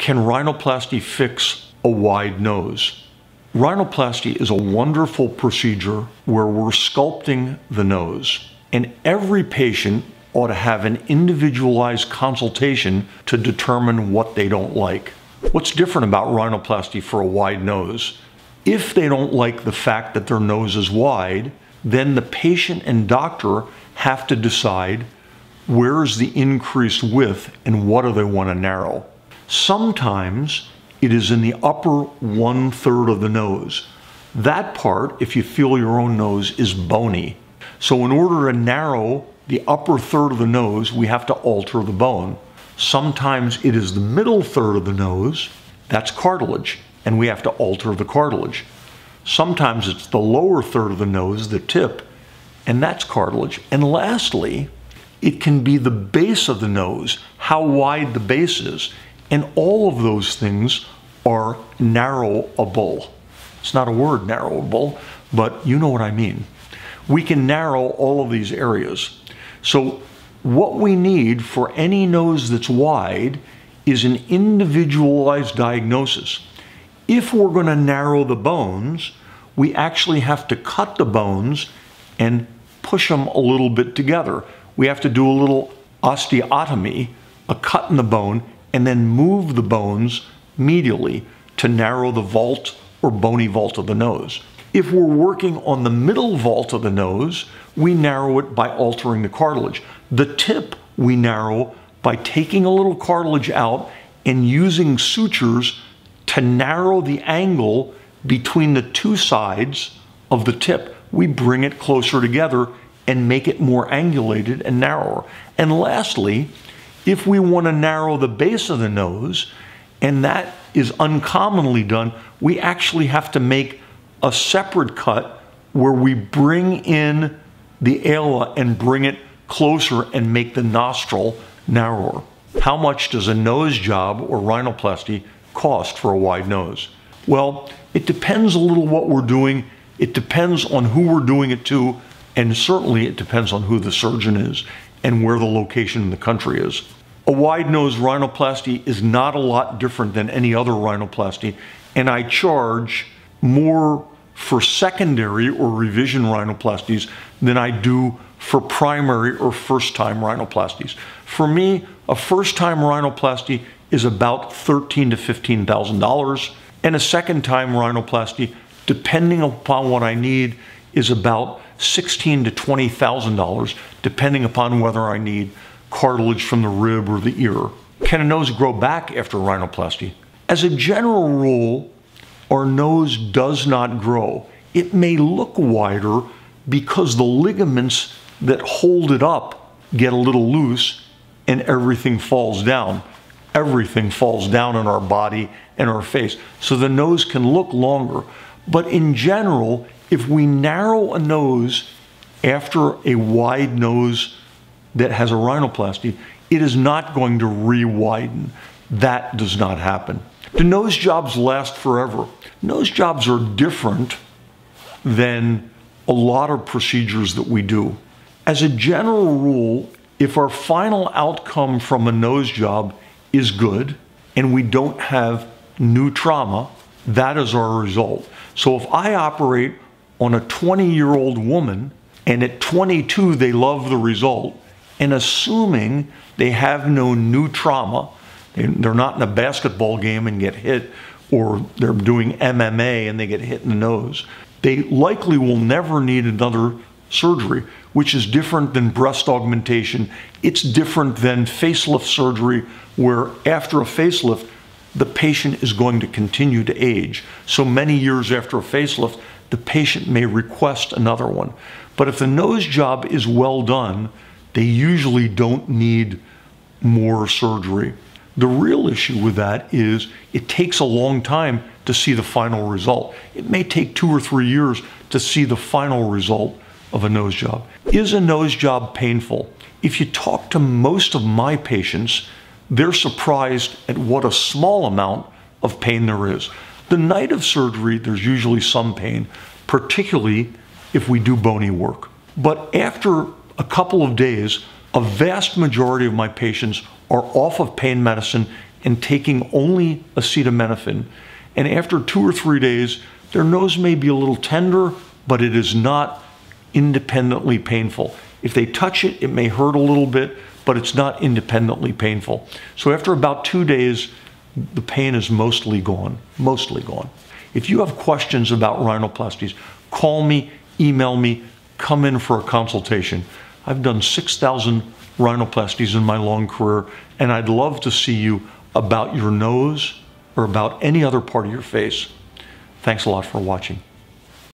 Can rhinoplasty fix a wide nose? Rhinoplasty is a wonderful procedure where we're sculpting the nose, and every patient ought to have an individualized consultation to determine what they don't like. What's different about rhinoplasty for a wide nose? If they don't like the fact that their nose is wide, then the patient and doctor have to decide where is the increased width and what do they want to narrow. Sometimes it is in the upper one third of the nose. That part, if you feel your own nose, is bony. So in order to narrow the upper third of the nose, we have to alter the bone. Sometimes it is the middle third of the nose, that's cartilage, and we have to alter the cartilage. Sometimes it's the lower third of the nose, the tip, and that's cartilage. And lastly, it can be the base of the nose, how wide the base is. And all of those things are narrowable. It's not a word, narrowable, but you know what I mean. We can narrow all of these areas. So what we need for any nose that's wide is an individualized diagnosis. If we're going to narrow the bones, we actually have to cut the bones and push them a little bit together. We have to do a little osteotomy, a cut in the bone, and then move the bones medially to narrow the vault or bony vault of the nose. If we're working on the middle vault of the nose, we narrow it by altering the cartilage. The tip we narrow by taking a little cartilage out and using sutures to narrow the angle between the two sides of the tip. We bring it closer together and make it more angulated and narrower. And lastly, if we want to narrow the base of the nose, and that is uncommonly done, we actually have to make a separate cut where we bring in the ala and bring it closer and make the nostril narrower. How much does a nose job or rhinoplasty cost for a wide nose? Well, it depends a little what we're doing. It depends on who we're doing it to, and certainly it depends on who the surgeon is and where the location in the country is. A wide nose rhinoplasty is not a lot different than any other rhinoplasty, and I charge more for secondary or revision rhinoplasties than I do for primary or first time rhinoplasties. For me, a first time rhinoplasty is about $13 to $15,000, and a second time rhinoplasty, depending upon what I need, is about sixteen to twenty thousand dollars, depending upon whether I need cartilage from the rib or the ear. Can a nose grow back after rhinoplasty? As a general rule, our nose does not grow. It may look wider because the ligaments that hold it up get a little loose and everything falls down. Everything falls down in our body and our face. So the nose can look longer. But in general, if we narrow a nose after a wide nose that has a rhinoplasty, it is not going to re-widen. That does not happen. Do nose jobs last forever? Nose jobs are different than a lot of procedures that we do. As a general rule, if our final outcome from a nose job is good and we don't have new trauma, that is our result. So if I operate on a 20 year old woman and at 22 they love the result, and assuming they have no new trauma, they're not in a basketball game and get hit, or they're doing MMA and they get hit in the nose, they likely will never need another surgery, which is different than breast augmentation. It's different than facelift surgery, where after a facelift, the patient is going to continue to age. So many years after a facelift, the patient may request another one. But if the nose job is well done, they usually don't need more surgery. The real issue with that is it takes a long time to see the final result. It may take two or three years to see the final result of a nose job. Is a nose job painful? If you talk to most of my patients, they're surprised at what a small amount of pain there is. The night of surgery, there's usually some pain, particularly if we do bony work. But after a couple of days, a vast majority of my patients are off of pain medicine and taking only acetaminophen. And after two or three days, their nose may be a little tender, but it is not independently painful. If they touch it, it may hurt a little bit, but it's not independently painful. So after about two days, the pain is mostly gone, mostly gone. If you have questions about rhinoplasties, call me, email me, come in for a consultation. I've done 6,000 rhinoplasties in my long career, and I'd love to see you about your nose or about any other part of your face. Thanks a lot for watching.